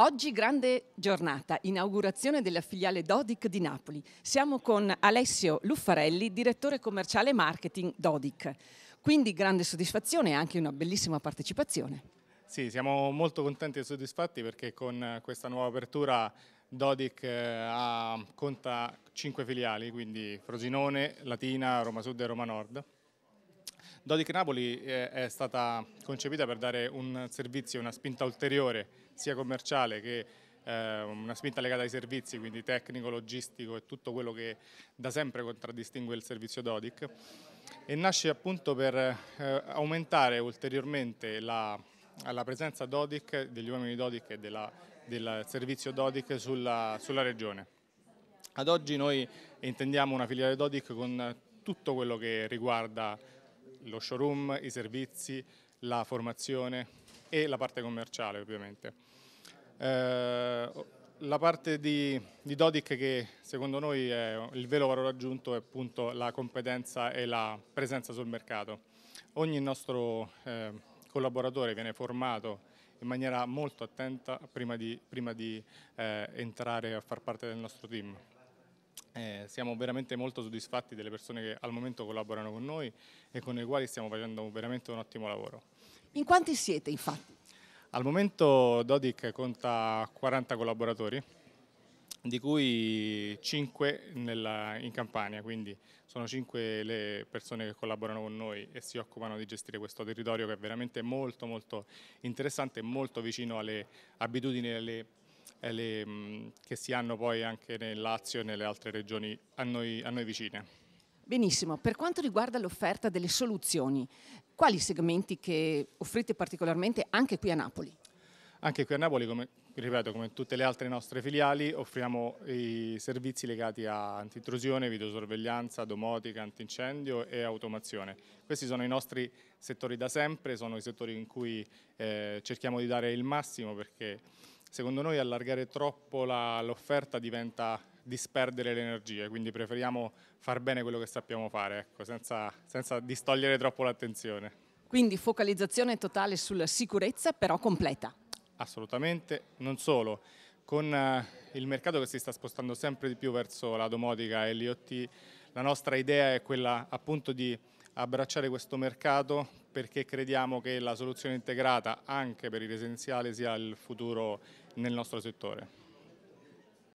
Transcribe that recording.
Oggi grande giornata, inaugurazione della filiale Dodic di Napoli. Siamo con Alessio Luffarelli, direttore commerciale marketing Dodic. Quindi grande soddisfazione e anche una bellissima partecipazione. Sì, siamo molto contenti e soddisfatti perché con questa nuova apertura Dodic eh, conta cinque filiali, quindi Frosinone, Latina, Roma Sud e Roma Nord. Dodic Napoli eh, è stata concepita per dare un servizio, una spinta ulteriore sia commerciale che eh, una spinta legata ai servizi, quindi tecnico, logistico e tutto quello che da sempre contraddistingue il servizio Dodic e nasce appunto per eh, aumentare ulteriormente la, la presenza Dodic, degli uomini Dodic e della, del servizio Dodic sulla, sulla regione. Ad oggi noi intendiamo una filiale Dodic con tutto quello che riguarda lo showroom, i servizi, la formazione e la parte commerciale ovviamente. Eh, la parte di, di, Dodic che secondo noi è il vero valore aggiunto è appunto la competenza e la presenza sul mercato. Ogni nostro eh, collaboratore viene formato in maniera molto attenta prima di, prima di eh, entrare a far parte del nostro team. Eh, siamo veramente molto soddisfatti delle persone che al momento collaborano con noi e con le quali stiamo facendo veramente un ottimo lavoro. In quanti siete infatti? Al momento Dodic conta 40 collaboratori, di cui 5 nella, in Campania, quindi sono 5 le persone che collaborano con noi e si occupano di gestire questo territorio che è veramente molto molto interessante e molto vicino alle abitudini e alle le, mm, che si hanno poi anche nel Lazio e nelle altre regioni a noi, a noi vicine. Benissimo, per quanto riguarda l'offerta delle soluzioni, quali segmenti che offrite particolarmente anche qui a Napoli? Anche qui a Napoli, come, ripeto, come tutte le altre nostre filiali, offriamo i servizi legati a antitrusione, videosorveglianza, domotica, antincendio e automazione. Questi sono i nostri settori da sempre, sono i settori in cui eh, cerchiamo di dare il massimo perché secondo noi allargare troppo l'offerta diventa disperdere le energie, quindi preferiamo far bene quello che sappiamo fare, ecco, senza, senza distogliere troppo l'attenzione. Quindi focalizzazione totale sulla sicurezza, però completa. Assolutamente, non solo. Con eh, il mercato che si sta spostando sempre di più verso la domotica e l'IoT, la nostra idea è quella appunto di abbracciare questo mercato perché crediamo che la soluzione integrata anche per i residenziali sia il futuro nel nostro settore.